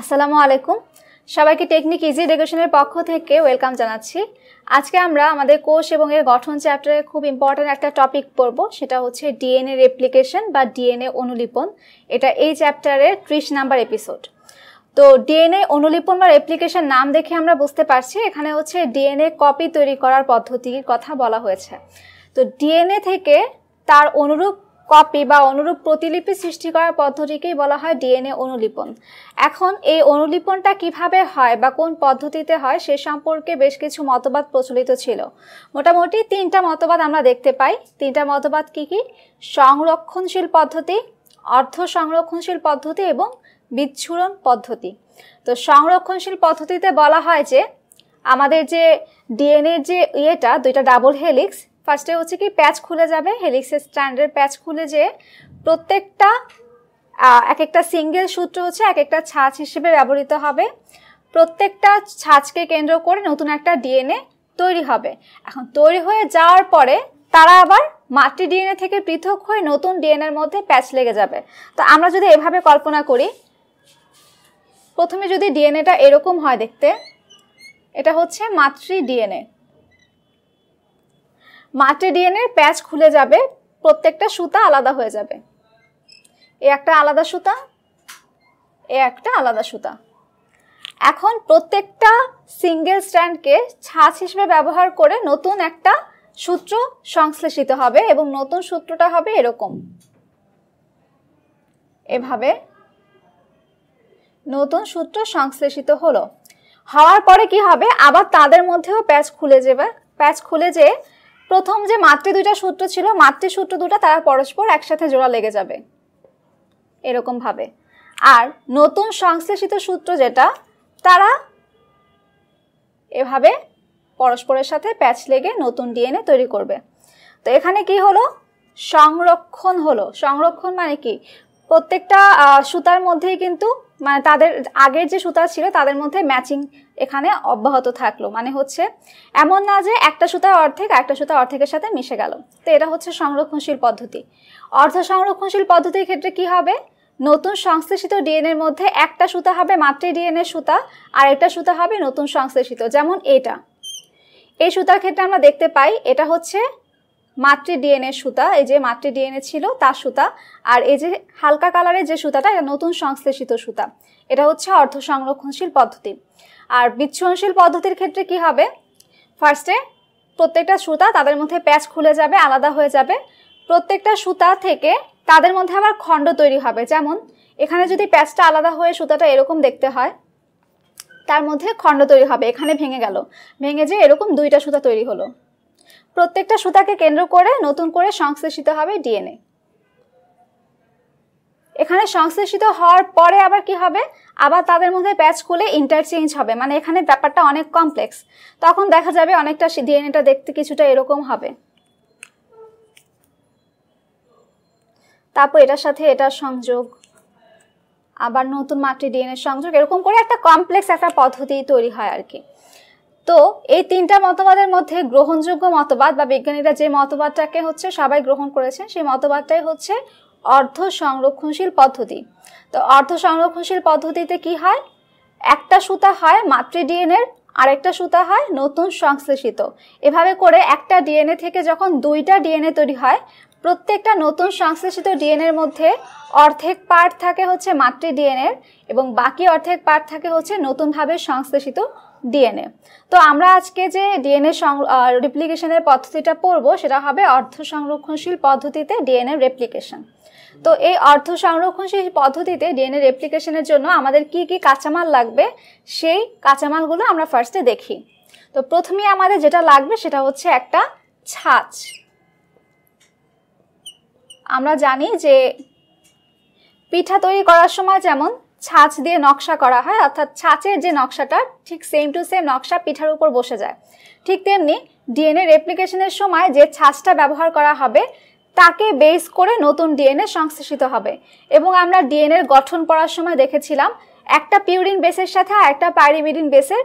আসসালামু আলাইকুম সবাইকে টেকনিক ইজি ডেকোরেশনের পক্ষ থেকে ওয়েলকাম জানাচ্ছি আজকে আমরা আমাদের কোষ এবং এর গঠন চ্যাপ্টারে খুব ইম্পর্ট্যান্ট একটা টপিক পড়ব সেটা হচ্ছে ডিএনএ রেপ্লিকেশন বা ডিএনএ অনুলিপন এটা এই চ্যাপ্টারের ত্রিশ নাম্বার এপিসোড তো ডিএনএ অনুলিপন বা রেপ্লিকেশন নাম দেখে আমরা বুঝতে পারছি এখানে হচ্ছে ডিএনএ কপি তৈরি করার পদ্ধতির কথা বলা হয়েছে তো ডিএনএ থেকে তার অনুরূপ কপি বা অনুরূপ প্রতিলিপি সৃষ্টি করার পদ্ধতিকেই বলা হয় ডিএনএ অনুলিপন এখন এই অনুলিপনটা কিভাবে হয় বা কোন পদ্ধতিতে হয় সে সম্পর্কে বেশ কিছু মতবাদ প্রচলিত ছিল মোটামুটি তিনটা মতবাদ আমরা দেখতে পাই তিনটা মতবাদ কি কি সংরক্ষণশীল পদ্ধতি অর্থ সংরক্ষণশীল পদ্ধতি এবং বিচ্ছুরণ পদ্ধতি তো সংরক্ষণশীল পদ্ধতিতে বলা হয় যে আমাদের যে ডিএনএর যে ইয়েটা দুইটা ডাবল হেলিক্স ফার্স্টে হচ্ছে কি প্যাচ খুলে যাবে হেলিক্সের স্ট্যান্ডের প্যাচ খুলে যে প্রত্যেকটা এক একটা সিঙ্গেল সূত্র হচ্ছে এক একটা ছাঁচ হিসেবে ব্যবহৃত হবে প্রত্যেকটা ছাঁচকে কেন্দ্র করে নতুন একটা ডিএনএ তৈরি হবে এখন তৈরি হয়ে যাওয়ার পরে তারা আবার মাতৃ ডিএনএ থেকে পৃথক হয়ে নতুন ডিএনএর মধ্যে প্যাচ লেগে যাবে তো আমরা যদি এভাবে কল্পনা করি প্রথমে যদি ডিএনএটা এরকম হয় দেখতে এটা হচ্ছে মাতৃ ডিএনএ মাটি ডিএনএ প্যাচ খুলে যাবে প্রত্যেকটা সুতা আলাদা হয়ে যাবে এ একটা আলাদা সুতা এ একটা আলাদা সুতা এখন প্রত্যেকটা সিঙ্গেল স্ট্যান্ডকে ছাঁচ হিসেবে ব্যবহার করে নতুন একটা সূত্র সংশ্লেষিত হবে এবং নতুন সূত্রটা হবে এরকম এভাবে নতুন সূত্র সংশ্লেষিত হলো হওয়ার পরে কি হবে আবার তাদের মধ্যেও প্যাচ খুলে যাবে প্যাচ খুলে যেয়ে প্রথম যে মাতৃ দুইটা সূত্র ছিল মাতৃ সূত্র দুটা তারা পরস্পর একসাথে জোড়া লেগে যাবে এরকমভাবে আর নতুন সংশ্লেষিত সূত্র যেটা তারা এভাবে পরস্পরের সাথে প্যাচ লেগে নতুন ডিএনএ তৈরি করবে তো এখানে কি হলো সংরক্ষণ হলো সংরক্ষণ মানে কি প্রত্যেকটা সুতার মধ্যেই কিন্তু মানে তাদের আগের যে সুতা ছিল তাদের মধ্যে ম্যাচিং এখানে অব্যাহত থাকলো মানে হচ্ছে এমন না যে একটা সুতা অর্ধেক একটা সুতা অর্ধেকের সাথে মিশে গেল তো এটা হচ্ছে সংরক্ষণশীল পদ্ধতি অর্ধ সংরক্ষণশীল পদ্ধতির ক্ষেত্রে কি হবে নতুন সংশ্লেষিত ডিএনএর মধ্যে একটা সুতা হবে মাতৃ ডিএনএ সুতা আর একটা সুতা হবে নতুন সংশ্লেষিত যেমন এটা এই সুতার ক্ষেত্রে আমরা দেখতে পাই এটা হচ্ছে মাতৃ ডিএনএ সুতা এই যে মাতৃ ডিএনএ ছিল তার সুতা আর এই যে হালকা কালারের যে সুতাটা এটা নতুন সংশ্লেষিত সুতা এটা হচ্ছে অর্ধ সংরক্ষণশীল পদ্ধতি আর বিচ্ছনশীল পদ্ধতির ক্ষেত্রে কি হবে ফার্স্টে প্রত্যেকটা সুতা তাদের মধ্যে প্যাচ খুলে যাবে আলাদা হয়ে যাবে প্রত্যেকটা সুতা থেকে তাদের মধ্যে আবার খণ্ড তৈরি হবে যেমন এখানে যদি প্যাচটা আলাদা হয়ে সুতাটা এরকম দেখতে হয় তার মধ্যে খণ্ড তৈরি হবে এখানে ভেঙে গেল ভেঙে যে এরকম দুইটা সুতা তৈরি হলো প্রত্যেকটা সুতাকে কেন্দ্র করে নতুন করে সংশ্লেষিত হবে ডিএনএ এখানে সংশ্লেষিত হওয়ার পরে আবার কি হবে আবার তাদের মধ্যে প্যাচ খুলে ইন্টারচেঞ্জ হবে মানে এখানে ব্যাপারটা অনেক কমপ্লেক্স তখন দেখা যাবে অনেকটা ডিএনএটা দেখতে কিছুটা এরকম হবে তারপর এটার সাথে এটার সংযোগ আবার নতুন মাতৃ ডিএনএ সংযোগ এরকম করে একটা কমপ্লেক্স একটা পদ্ধতি তৈরি হয় আর কি তো এই তিনটা মতবাদের মধ্যে গ্রহণযোগ্য মতবাদ বা বিজ্ঞানীরা যে মতবাদটাকে হচ্ছে সবাই গ্রহণ করেছেন সেই মতবাদটাই হচ্ছে অর্ধ সংরক্ষণশীল পদ্ধতি তো অর্ধ সংরক্ষণশীল পদ্ধতিতে কি হয় একটা সুতা হয় মাতৃ ডিএনএর আরেকটা সুতা হয় নতুন সংশ্লেষিত এভাবে করে একটা ডিএনএ থেকে যখন দুইটা ডিএনএ তৈরি হয় প্রত্যেকটা নতুন সংশ্লেষিত ডিএনএর মধ্যে অর্ধেক পার্ট থাকে হচ্ছে মাতৃ ডিএনএর এবং বাকি অর্ধেক পার্ট থাকে হচ্ছে নতুনভাবে সংশ্লেষিত ডিএনএ তো আমরা আজকে যে ডিএনএ রেপ্লিকেশনের পদ্ধতিটা পড়ব সেটা হবে অর্থ সংরক্ষণশীল পদ্ধতিতে ডিএনএ রেপ্লিকেশন তো এই অর্থ সংরক্ষণশীল পদ্ধতিতে ডিএনএ রেপ্লিকেশনের জন্য আমাদের কি কি কাঁচামাল লাগবে সেই কাঁচামালগুলো আমরা ফার্স্টে দেখি তো প্রথমে আমাদের যেটা লাগবে সেটা হচ্ছে একটা ছাঁচ আমরা জানি যে পিঠা তৈরি করার সময় যেমন ছাঁচ দিয়ে নকশা করা হয় অর্থাৎ ছাঁচের যে নকশাটা ঠিক সেম টু সেম নকশা পিঠার উপর বসে যায় ঠিক তেমনি ডিএনএ রেপ্লিকেশনের সময় যে ছাঁচটা ব্যবহার করা হবে তাকে বেস করে নতুন ডিএনএ সংশ্লেষিত হবে এবং আমরা ডিএনএর গঠন পড়ার সময় দেখেছিলাম একটা পিউরিন বেসের সাথে আর একটা পাইরিমিডিন বেসের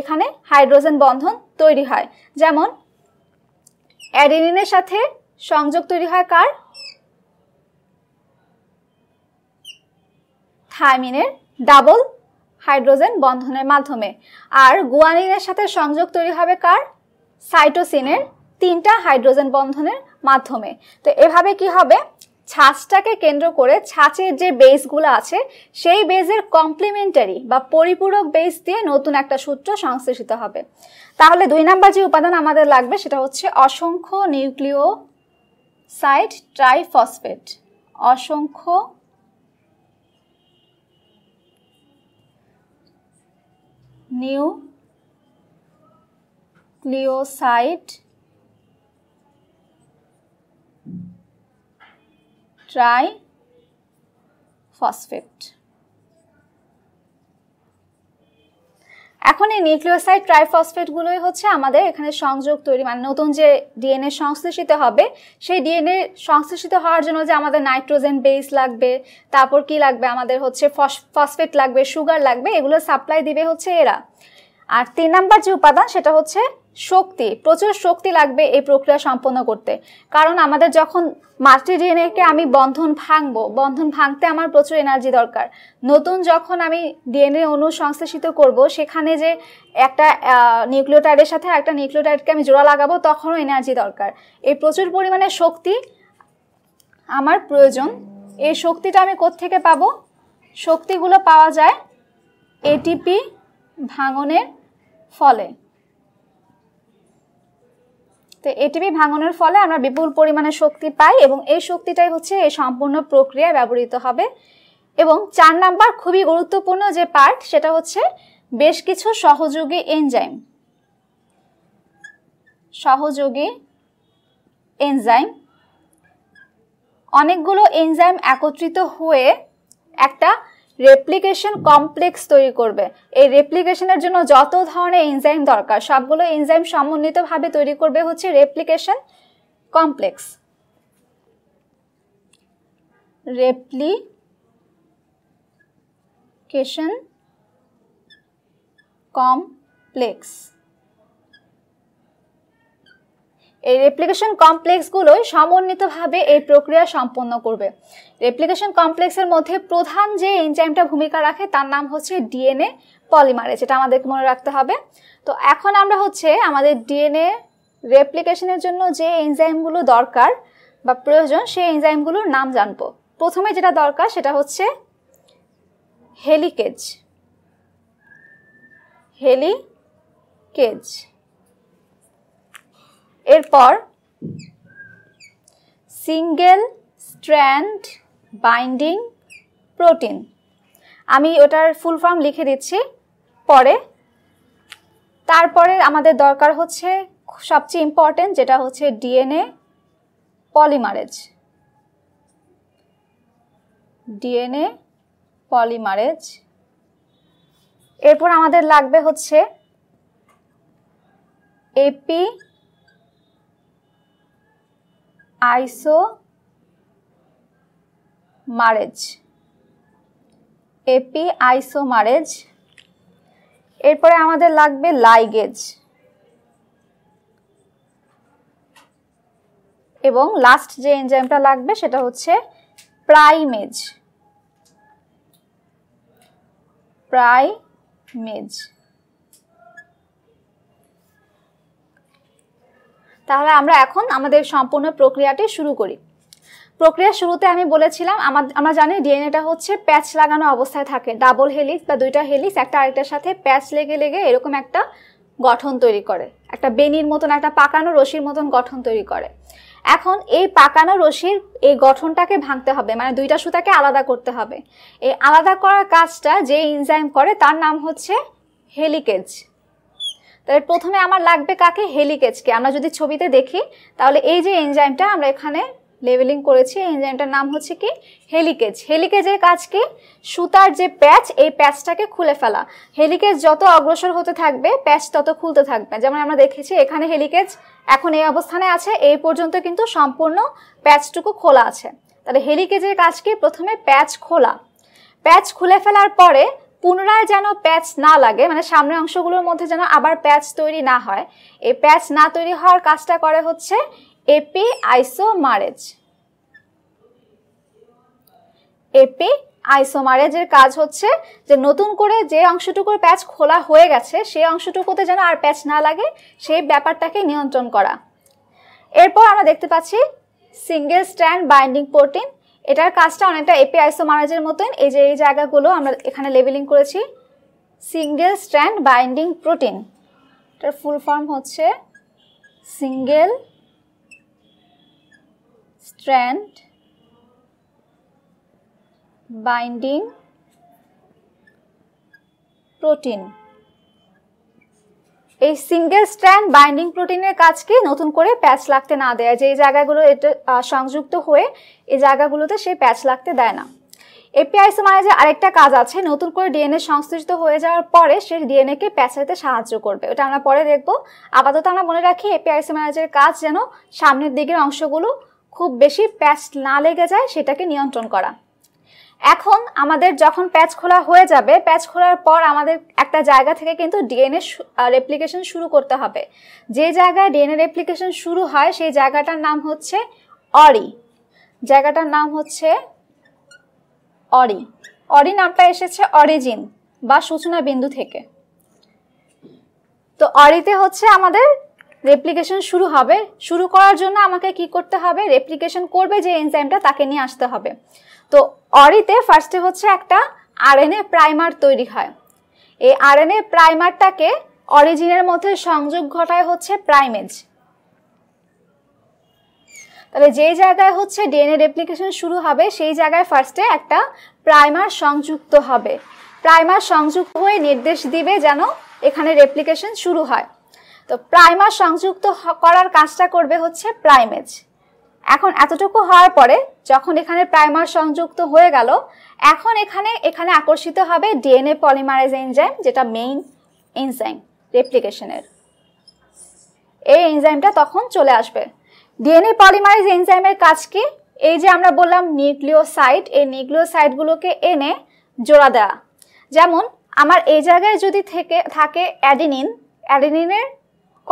এখানে হাইড্রোজেন বন্ধন তৈরি হয় যেমন অ্যাডিনিনের সাথে সংযোগ তৈরি হয় কার থাইমিনের ডাবল হাইড্রোজেন বন্ধনের মাধ্যমে আর গুয়ানিনের সাথে সংযোগ তৈরি হবে কার সাইটোসিনের তিনটা হাইড্রোজেন বন্ধনের মাধ্যমে তো এভাবে কি হবে ছাঁচটাকে কেন্দ্র করে ছাঁচের যে বেসগুলো আছে সেই বেজের কমপ্লিমেন্টারি বা পরিপূরক বেস দিয়ে নতুন একটা সূত্র সংশ্লেষিত হবে তাহলে দুই নাম্বার যে উপাদান আমাদের লাগবে সেটা হচ্ছে অসংখ্য নিউক্লিও সাইড ট্রাইফসফেট অসংখ্য nucleoside triphosphate. এখন এই নিউক্লিওসাইড ট্রাইফসফেটগুলোই হচ্ছে আমাদের এখানে সংযোগ তৈরি মানে নতুন যে ডিএনএ সংশ্লেষিত হবে সেই ডিএনএ সংশ্লেষিত হওয়ার জন্য যে আমাদের নাইট্রোজেন বেস লাগবে তারপর কি লাগবে আমাদের হচ্ছে ফসফেট লাগবে সুগার লাগবে এগুলো সাপ্লাই দিবে হচ্ছে এরা আর তিন নাম্বার যে উপাদান সেটা হচ্ছে শক্তি প্রচুর শক্তি লাগবে এই প্রক্রিয়া সম্পন্ন করতে কারণ আমাদের যখন মাতৃ ডিএনএকে আমি বন্ধন ভাঙবো বন্ধন ভাঙতে আমার প্রচুর এনার্জি দরকার নতুন যখন আমি ডিএনএ অনু সংশ্লেষিত করব সেখানে যে একটা নিউক্লিওটাইডের সাথে একটা নিউক্লিওটাইডকে আমি জোড়া লাগাবো তখনও এনার্জি দরকার এই প্রচুর পরিমাণে শক্তি আমার প্রয়োজন এই শক্তিটা আমি থেকে পাবো শক্তিগুলো পাওয়া যায় এটিপি ভাঙনের ফলে তো এটিপি ভাঙনের ফলে আমরা বিপুল পরিমাণে শক্তি পাই এবং এই শক্তিটাই হচ্ছে এই সম্পূর্ণ প্রক্রিয়ায় ব্যবহৃত হবে এবং চার নাম্বার খুবই গুরুত্বপূর্ণ যে পার্ট সেটা হচ্ছে বেশ কিছু সহযোগী এনজাইম সহযোগী এনজাইম অনেকগুলো এনজাইম একত্রিত হয়ে একটা রেপ্লিকেশন কমপ্লেক্স তৈরি করবে এই রেপ্লিকেশনের জন্য যত ধরনের এনজাইম দরকার সবগুলো এনজাইম সমন্বিতভাবে তৈরি করবে হচ্ছে রেপ্লিকেশন কমপ্লেক্স রেপ্লিকেশন কমপ্লেক্স এই রেপ্লিকেশন কমপ্লেক্সগুলোই সমন্বিতভাবে এই প্রক্রিয়া সম্পন্ন করবে রেপ্লিকেশন কমপ্লেক্সের মধ্যে প্রধান যে এনজাইমটা ভূমিকা রাখে তার নাম হচ্ছে ডিএনএ পলিমারেজ এটা আমাদেরকে মনে রাখতে হবে তো এখন আমরা হচ্ছে আমাদের ডিএনএ রেপ্লিকেশনের জন্য যে এনজাইমগুলো দরকার বা প্রয়োজন সেই এনজাইমগুলোর নাম জানবো প্রথমে যেটা দরকার সেটা হচ্ছে হেলিকেজ হেলিকেজ এরপর সিঙ্গেল স্ট্র্যান্ড বাইন্ডিং প্রোটিন আমি ওটার ফুল ফর্ম লিখে দিচ্ছি পরে তারপরে আমাদের দরকার হচ্ছে সবচেয়ে ইম্পর্টেন্ট যেটা হচ্ছে ডিএনএ পলিমারেজ ডিএনএ পলিমারেজ এরপর আমাদের লাগবে হচ্ছে এপি আইসো মারেজ এপি আইসো মারেজ এরপরে আমাদের লাগবে লাইগেজ এবং লাস্ট যে এনজাইমটা লাগবে সেটা হচ্ছে প্রাইমেজ প্রাইমেজ তাহলে আমরা এখন আমাদের সম্পূর্ণ প্রক্রিয়াটি শুরু করি প্রক্রিয়া শুরুতে আমি বলেছিলাম আমরা জানি ডিএনএটা হচ্ছে প্যাচ লাগানো অবস্থায় থাকে ডাবল হেলিক্স বা দুইটা হেলিক্স একটা আরেকটার সাথে প্যাচ লেগে লেগে এরকম একটা গঠন তৈরি করে একটা বেনির মতন একটা পাকানো রশির মতন গঠন তৈরি করে এখন এই পাকানো রশির এই গঠনটাকে ভাঙতে হবে মানে দুইটা সুতাকে আলাদা করতে হবে এই আলাদা করার কাজটা যে ইনজাইম করে তার নাম হচ্ছে হেলিকেজ তাহলে প্রথমে আমার লাগবে কাকে হেলিকেজকে আমরা যদি ছবিতে দেখি তাহলে এই যে এনজাইমটা আমরা এখানে লেভেলিং করেছি এই এনজাইমটার নাম হচ্ছে কি হেলিকেজ হেলিকেজের কাজ কি সুতার যে প্যাচ এই প্যাচটাকে খুলে ফেলা হেলিকেজ যত অগ্রসর হতে থাকবে প্যাচ তত খুলতে থাকবে যেমন আমরা দেখেছি এখানে হেলিকেজ এখন এই অবস্থানে আছে এই পর্যন্ত কিন্তু সম্পূর্ণ প্যাচটুকু খোলা আছে তাহলে হেলিকেজের কাজ কি প্রথমে প্যাচ খোলা প্যাচ খুলে ফেলার পরে পুনরায় যেন প্যাচ না লাগে মানে সামনের অংশগুলোর মধ্যে যেন আবার প্যাচ তৈরি না হয় এই প্যাচ না তৈরি হওয়ার কাজটা করে হচ্ছে এপি আইসো মারেজ এপি আইসোমারেজের কাজ হচ্ছে যে নতুন করে যে অংশটুকুর প্যাচ খোলা হয়ে গেছে সেই অংশটুকুতে যেন আর প্যাচ না লাগে সেই ব্যাপারটাকে নিয়ন্ত্রণ করা এরপর আমরা দেখতে পাচ্ছি সিঙ্গেল স্ট্যান্ড বাইন্ডিং প্রোটিন এটার কাজটা অনেকটা এপি মারাজের মতন এই যে এই জায়গাগুলো আমরা এখানে লেবেলিং করেছি সিঙ্গেল স্ট্র্যান্ড বাইন্ডিং প্রোটিন এটার ফুল ফর্ম হচ্ছে সিঙ্গেল স্ট্র্যান্ড বাইন্ডিং প্রোটিন এই সিঙ্গেল স্ট্র্যান্ড বাইন্ডিং প্রোটিনের কাজকে নতুন করে প্যাচ লাগতে না দেয় যে এই জায়গাগুলো এটা সংযুক্ত হয়ে এই জায়গাগুলোতে সে প্যাচ লাগতে দেয় না মানে যে আরেকটা কাজ আছে নতুন করে ডিএনএ সংশ্লিষ্ট হয়ে যাওয়ার পরে সে ডিএনএকে প্যাঁচাতে সাহায্য করবে ওটা আমরা পরে দেখব আপাতত আমরা মনে রাখি ম্যানেজের কাজ যেন সামনের দিকের অংশগুলো খুব বেশি প্যাচ না লেগে যায় সেটাকে নিয়ন্ত্রণ করা এখন আমাদের যখন প্যাচ খোলা হয়ে যাবে প্যাচ খোলার পর আমাদের একটা জায়গা থেকে কিন্তু ডিএনএ রেপ্লিকেশন শুরু করতে হবে যে জায়গায় ডিএনএ রেপ্লিকেশন শুরু হয় সেই জায়গাটার নাম হচ্ছে অরি জায়গাটার নাম হচ্ছে অরি অরি নামটা এসেছে অরিজিন বা সূচনা বিন্দু থেকে তো অরিতে হচ্ছে আমাদের রেপ্লিকেশন শুরু হবে শুরু করার জন্য আমাকে কি করতে হবে রেপ্লিকেশন করবে যে এনজাইমটা তাকে নিয়ে আসতে হবে তো অরিতে ফার্স্টে হচ্ছে একটা আরএনএ প্রাইমার তৈরি হয় এই আরএনএ প্রাইমারটাকে অরিজিনের মধ্যে সংযোগ ঘটায় হচ্ছে প্রাইমেজ তাহলে যে জায়গায় হচ্ছে ডিএনএ রেপ্লিকেশন শুরু হবে সেই জায়গায় ফার্স্টে একটা প্রাইমার সংযুক্ত হবে প্রাইমার সংযুক্ত হয়ে নির্দেশ দিবে যেন এখানে রেপ্লিকেশন শুরু হয় তো প্রাইমার সংযুক্ত করার কাজটা করবে হচ্ছে প্রাইমেজ এখন এতটুকু হওয়ার পরে যখন এখানে প্রাইমার সংযুক্ত হয়ে গেল এখন এখানে এখানে আকর্ষিত হবে ডিএনএ পলিমারাইজ এনজাইম যেটা মেইন এনজাইম রেপ্লিকেশনের এই এনজাইমটা তখন চলে আসবে ডিএনএ পলিমারাইজ এনজাইমের কাজ কি এই যে আমরা বললাম নিউক্লিওসাইট এই নিউক্লিওসাইটগুলোকে এনে জোড়া দেওয়া যেমন আমার এই জায়গায় যদি থেকে থাকে অ্যাডিনিন অ্যাডিনিনের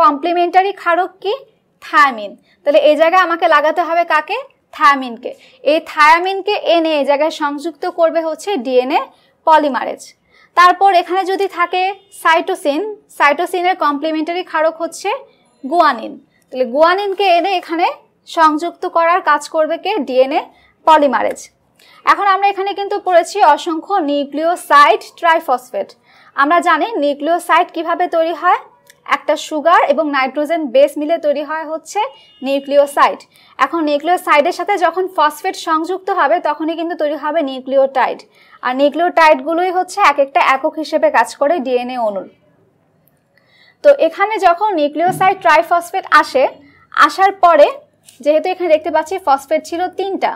কমপ্লিমেন্টারি ক্ষারক কি থায়ামিন তাহলে এই জায়গায় আমাকে লাগাতে হবে কাকে থায়ামিনকে এই থায়ামিনকে এনে এই জায়গায় সংযুক্ত করবে হচ্ছে ডিএনএ পলিমারেজ তারপর এখানে যদি থাকে সাইটোসিন সাইটোসিনের কমপ্লিমেন্টারি খারক হচ্ছে গুয়ানিন তাহলে গুয়ানিনকে এনে এখানে সংযুক্ত করার কাজ করবে কে ডিএনএ পলিমারেজ এখন আমরা এখানে কিন্তু পড়েছি অসংখ্য নিউক্লিওসাইট ট্রাইফসফেট আমরা জানি নিউক্লিওসাইট কিভাবে তৈরি হয় একটা সুগার এবং নাইট্রোজেন বেস মিলে তৈরি হয় হচ্ছে নিউক্লিওসাইড এখন নিউক্লিওসাইডের সাথে যখন ফসফেট সংযুক্ত হবে তখনই কিন্তু তৈরি হবে নিউক্লিওটাইড আর নিউক্লিওটাইডগুলোই হচ্ছে এক একটা একক হিসেবে কাজ করে ডিএনএ অনুর তো এখানে যখন নিউক্লিওসাইড ট্রাইফসফেট আসে আসার পরে যেহেতু এখানে দেখতে পাচ্ছি ফসফেট ছিল তিনটা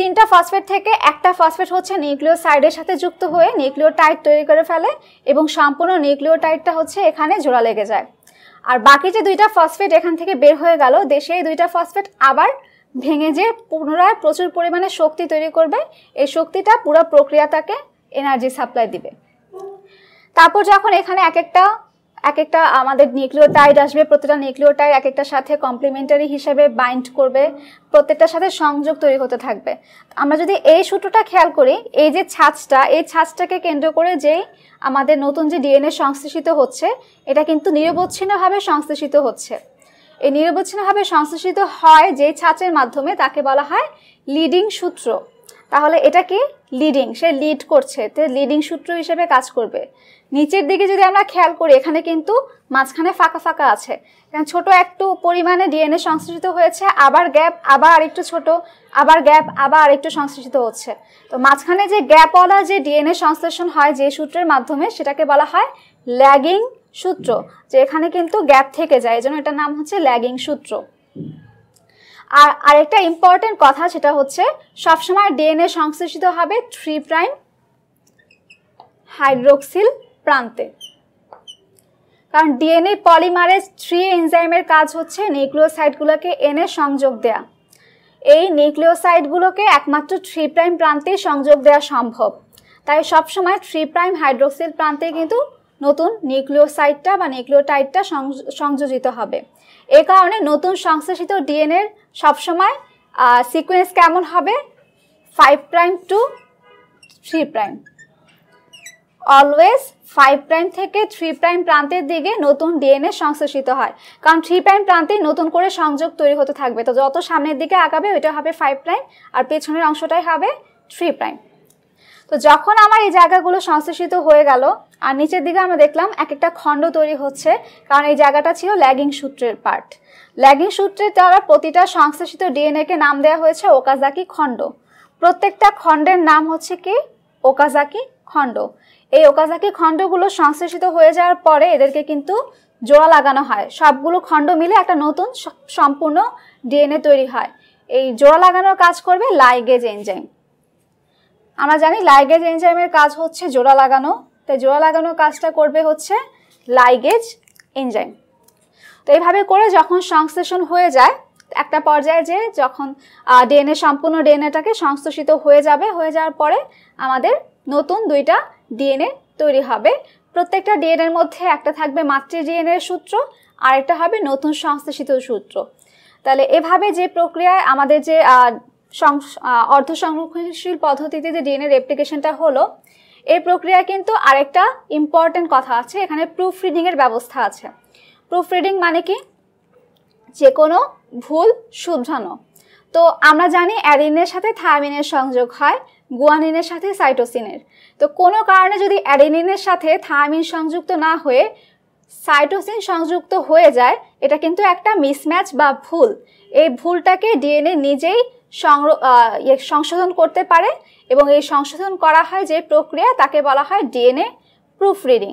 তিনটা ফসফেট থেকে একটা ফসফেট হচ্ছে নিউক্লিওসাইডের সাথে যুক্ত হয়ে নিউক্লিওটাইড তৈরি করে ফেলে এবং সম্পূর্ণ নিউক্লিওটাইডটা হচ্ছে এখানে জোড়া লেগে যায় আর বাকি যে দুইটা ফসফেট এখান থেকে বের হয়ে গেল দেশে এই দুইটা ফসফেট আবার ভেঙে যে পুনরায় প্রচুর পরিমাণে শক্তি তৈরি করবে এই শক্তিটা পুরো প্রক্রিয়াটাকে এনার্জি সাপ্লাই দিবে তারপর যখন এখানে এক একটা এক একটা আমাদের নিউক্লিওটাইড আসবে প্রত্যেকটা নিউক্লিওটাইড এক একটা সাথে কমপ্লিমেন্টারি হিসেবে বাইন্ড করবে প্রত্যেকটার সাথে সংযোগ তৈরি হতে থাকবে আমরা যদি এই সূত্রটা খেয়াল করি এই যে ছাঁচটা এই ছাঁচটাকে কেন্দ্র করে যেই আমাদের নতুন যে ডিএনএ সংশ্লেষিত হচ্ছে এটা কিন্তু নিরবচ্ছিন্নভাবে সংশ্লেষিত হচ্ছে এই নিরবচ্ছিন্নভাবে সংশ্লেষিত হয় যেই ছাঁচের মাধ্যমে তাকে বলা হয় লিডিং সূত্র তাহলে এটা কি লিডিং সে লিড করছে তো লিডিং সূত্র হিসেবে কাজ করবে নিচের দিকে যদি আমরা খেয়াল করি এখানে কিন্তু মাঝখানে ফাঁকা ফাঁকা আছে এখানে ছোট একটু পরিমাণে ডিএনএ সংশ্লিষ্ট হয়েছে আবার গ্যাপ আবার আরেকটু ছোট আবার গ্যাপ আবার আরেকটু সংশ্লেষিত হচ্ছে তো মাঝখানে যে গ্যাপওয়ালা যে ডিএনএ সংশ্লেষণ হয় যে সূত্রের মাধ্যমে সেটাকে বলা হয় ল্যাগিং সূত্র যে এখানে কিন্তু গ্যাপ থেকে যায় এজন্য এটার নাম হচ্ছে ল্যাগিং সূত্র আর আরেকটা ইম্পর্টেন্ট কথা সেটা হচ্ছে সবসময় ডিএনএ সংশ্লেষিত হবে থ্রি প্রাইম হাইড্রোক্সিল প্রান্তে কারণ ডিএনএ পলিমারেজ থ্রি এনজাইমের কাজ হচ্ছে নিউক্লিওসাইডগুলোকে এনে সংযোগ দেয়া এই নিউক্লিওসাইডগুলোকে একমাত্র থ্রি প্রাইম প্রান্তে সংযোগ দেওয়া সম্ভব তাই সবসময় থ্রি প্রাইম হাইড্রোক্সিল প্রান্তে কিন্তু নতুন নিউক্লিওসাইডটা বা নিউক্লিওটাইডটা সংযোজিত হবে এ কারণে নতুন সংশ্লেষিত ডিএনএর সবসময় সিকোয়েন্স কেমন হবে five prime to three prime always five prime থেকে থ্রি প্রাইম প্রান্তের দিকে নতুন ডিএনএ সংশ্লেষিত হয় কারণ থ্রি প্রাইম প্রান্তে নতুন করে সংযোগ তৈরি হতে থাকবে তো যত সামনের দিকে আগাবে ওইটা হবে ফাইভ প্রাইম আর পেছনের অংশটাই হবে থ্রি প্রাইম তো যখন আমার এই জায়গাগুলো সংশ্লেষিত হয়ে গেল আর নিচের দিকে আমরা দেখলাম এক একটা খণ্ড তৈরি হচ্ছে কারণ এই জায়গাটা ছিল ল্যাগিং সূত্রের পার্ট ল্যাগিং সূত্রের দ্বারা প্রতিটা সংশ্লেষিত ডিএনএকে নাম দেওয়া হয়েছে ওকাজাকি খণ্ড প্রত্যেকটা খণ্ডের নাম হচ্ছে কি ওকাজাকি খণ্ড এই ওকাজাকি খণ্ডগুলো সংশ্লেষিত হয়ে যাওয়ার পরে এদেরকে কিন্তু জোড়া লাগানো হয় সবগুলো খণ্ড মিলে একটা নতুন সম্পূর্ণ ডিএনএ তৈরি হয় এই জোড়া লাগানোর কাজ করবে লাইগেজ এনজাইম আমরা জানি লাইগেজ এনজাইমের কাজ হচ্ছে জোড়া লাগানো তাই জোড়া লাগানোর কাজটা করবে হচ্ছে লাইগেজ এনজাইম তো এইভাবে করে যখন সংশ্লেষণ হয়ে যায় একটা পর্যায়ে যে যখন ডিএনএ সম্পূর্ণ ডিএনএটাকে সংশ্লেষিত হয়ে যাবে হয়ে যাওয়ার পরে আমাদের নতুন দুইটা ডিএনএ তৈরি হবে প্রত্যেকটা ডিএনএর মধ্যে একটা থাকবে মাতৃ ডিএনএ সূত্র আরেকটা হবে নতুন সংশ্লেষিত সূত্র তাহলে এভাবে যে প্রক্রিয়ায় আমাদের যে অর্ধ সংরক্ষণশীল পদ্ধতিতে যে ডিএনএ রেপ্লিকেশনটা হলো এই প্রক্রিয়া কিন্তু আরেকটা ইম্পর্টেন্ট কথা আছে এখানে প্রুফ রিডিংয়ের ব্যবস্থা আছে প্রুফ রিডিং মানে কি যে কোনো ভুল শুধরানো তো আমরা জানি অ্যাডিনের সাথে থায়ামিনের সংযোগ হয় গুয়ানিনের সাথে সাইটোসিনের তো কোনো কারণে যদি অ্যাডিনিনের সাথে থায়ামিন সংযুক্ত না হয়ে সাইটোসিন সংযুক্ত হয়ে যায় এটা কিন্তু একটা মিসম্যাচ বা ভুল এই ভুলটাকে ডিএনএ নিজেই ইয়ে সংশোধন করতে পারে এবং এই সংশোধন করা হয় যে প্রক্রিয়া তাকে বলা হয় ডিএনএ প্রুফ রিডিং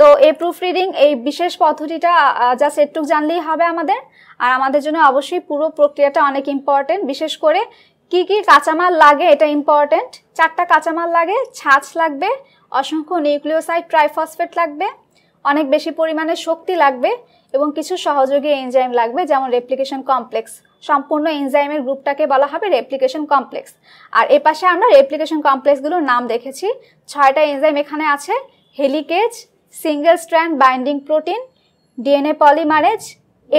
তো এই প্রুফ রিডিং এই বিশেষ পদ্ধতিটা যা সেটুক জানলেই হবে আমাদের আর আমাদের জন্য অবশ্যই পুরো প্রক্রিয়াটা অনেক ইম্পর্টেন্ট বিশেষ করে কি কি কাঁচামাল লাগে এটা ইম্পর্টেন্ট চারটা কাঁচামাল লাগে ছাঁচ লাগবে অসংখ্য নিউক্লিওসাইড ট্রাইফসফেট লাগবে অনেক বেশি পরিমাণে শক্তি লাগবে এবং কিছু সহযোগী এনজাইম লাগবে যেমন রেপ্লিকেশন কমপ্লেক্স সম্পূর্ণ এনজাইমের গ্রুপটাকে বলা হবে রেপ্লিকেশন কমপ্লেক্স আর এ পাশে আমরা রেপ্লিকেশন কমপ্লেক্সগুলোর নাম দেখেছি ছয়টা এনজাইম এখানে আছে helicase single strand binding protein DNA polymerase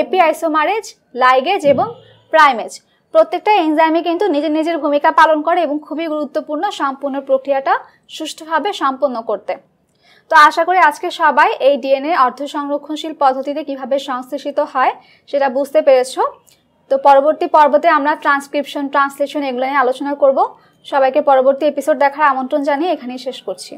epi isomerase ligase এবং প্রাইমেজ প্রত্যেকটা এনজাইমে কিন্তু নিজের নিজের ভূমিকা পালন করে এবং খুবই গুরুত্বপূর্ণ সম্পূর্ণ প্রক্রিয়াটা সুষ্ঠুভাবে সম্পন্ন করতে তো আশা করি আজকে সবাই এই ডিএনএ অর্ধ সংরক্ষণশীল পদ্ধতিতে কিভাবে সংশ্লেষিত হয় সেটা বুঝতে পেরেছো তো পরবর্তী পর্বতে আমরা ট্রান্সক্রিপশন ট্রান্সলেশন এগুলো নিয়ে আলোচনা করব সবাইকে পরবর্তী এপিসোড দেখার আমন্ত্রণ জানিয়ে এখানেই শেষ করছি